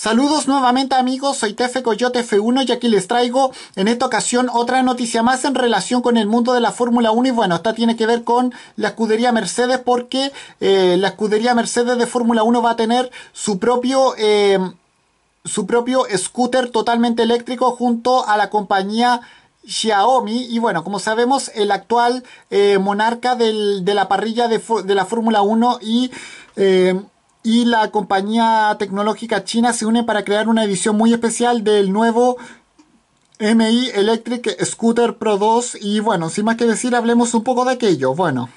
Saludos nuevamente amigos, soy Tefe Coyote F1 y aquí les traigo en esta ocasión otra noticia más en relación con el mundo de la Fórmula 1 y bueno, esta tiene que ver con la escudería Mercedes porque eh, la escudería Mercedes de Fórmula 1 va a tener su propio... Eh, su propio scooter totalmente eléctrico junto a la compañía Xiaomi y bueno, como sabemos el actual eh, monarca de la parrilla de, de la Fórmula 1 y y la compañía tecnológica china se une para crear una edición muy especial del nuevo MI Electric Scooter Pro 2 y bueno, sin más que decir, hablemos un poco de aquello. Bueno,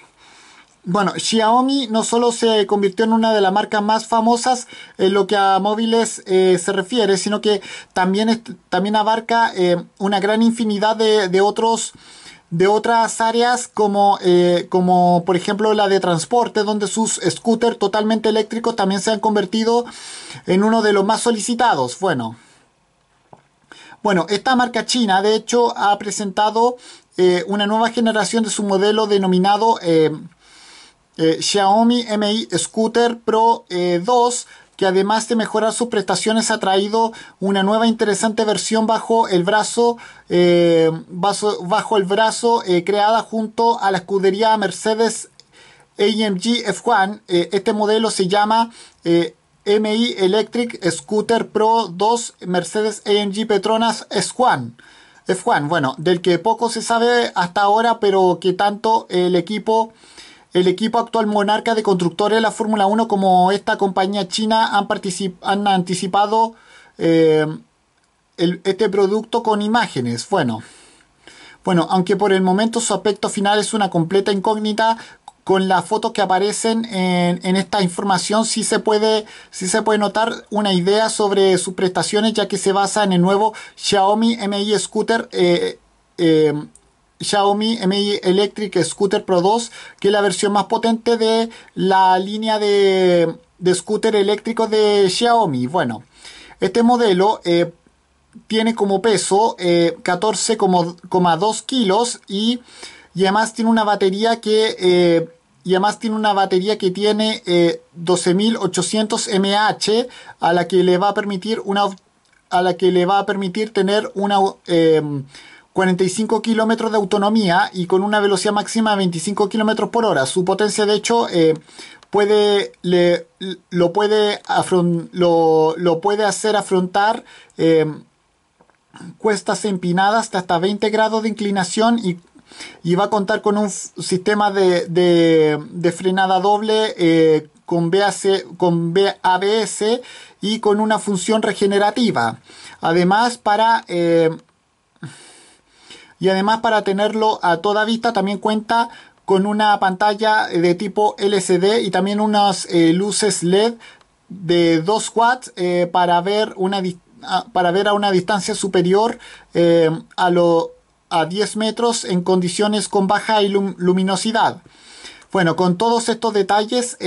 bueno, Xiaomi no solo se convirtió en una de las marcas más famosas en lo que a móviles eh, se refiere, sino que también, también abarca eh, una gran infinidad de, de otros de otras áreas como, eh, como por ejemplo la de transporte, donde sus scooters totalmente eléctricos también se han convertido en uno de los más solicitados. Bueno, bueno esta marca china de hecho ha presentado eh, una nueva generación de su modelo denominado eh, Xiaomi Mi Scooter Pro 2 que además de mejorar sus prestaciones ha traído una nueva interesante versión bajo el brazo, eh, bajo, el brazo eh, creada junto a la escudería Mercedes AMG F1. Eh, este modelo se llama MI Electric Scooter Pro 2 Mercedes AMG Petronas F1. F1, bueno, del que poco se sabe hasta ahora, pero que tanto el equipo el equipo actual monarca de constructores de la Fórmula 1 como esta compañía china han, han anticipado eh, este producto con imágenes. Bueno, bueno, aunque por el momento su aspecto final es una completa incógnita, con las fotos que aparecen en, esta información sí se, puede, sí se puede notar una idea sobre sus prestaciones ya que se basa en el nuevo Xiaomi Mi Scooter. Eh, eh Xiaomi Mi Electric Scooter Pro 2, que es la versión más potente de la línea de, scooter eléctrico de Xiaomi. Bueno, este modelo eh, tiene como peso 14,2 eh, kilos y, además tiene una batería que... Eh, además tiene una batería que tiene 12.800 mAh a la que le va a permitir una a la que le va a permitir tener una 45 kilómetros de autonomía y con una velocidad máxima de 25 kilómetros por hora. Su potencia, de hecho, eh, puede, lo, puede lo, puede hacer afrontar eh, cuestas empinadas de hasta 20 grados de inclinación y, va a contar con un sistema de, frenada doble eh, con, ABS y con una función regenerativa. Además, para y además para tenerlo a toda vista también cuenta con una pantalla de tipo LCD y también unas eh, luces LED de 2 watts eh, para, ver una, ah, para ver a una distancia superior eh, a, lo, a 10 metros en condiciones con baja luminosidad. Bueno, con todos estos detalles,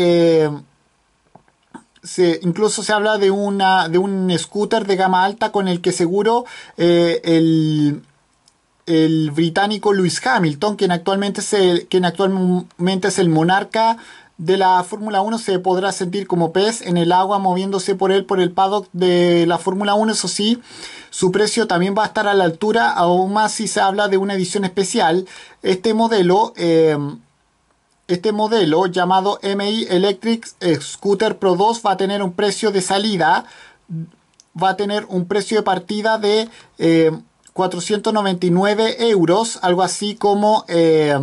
se, incluso se habla de, una, de un scooter de gama alta con el que seguro el el británico Lewis Hamilton, quien actualmente es el, es el monarca de la Fórmula 1, se podrá sentir como pez en el agua moviéndose por él por el paddock de la Fórmula 1. Eso sí, su precio también va a estar a la altura, aún más si se habla de una edición especial. Este modelo... Eh, este modelo llamado MI Electric Scooter Pro 2 va a tener un precio de salida, va a tener un precio de partida de eh, 499 euros, algo así como... Eh,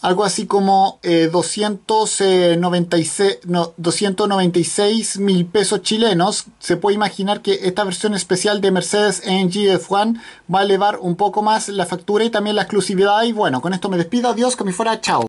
algo así como 296 eh, mil pesos chilenos. Se puede imaginar que esta versión especial de Mercedes NG f 1 va a elevar un poco más la factura y también la exclusividad. Y bueno, con esto me despido. Adiós, que me fuera. Chao.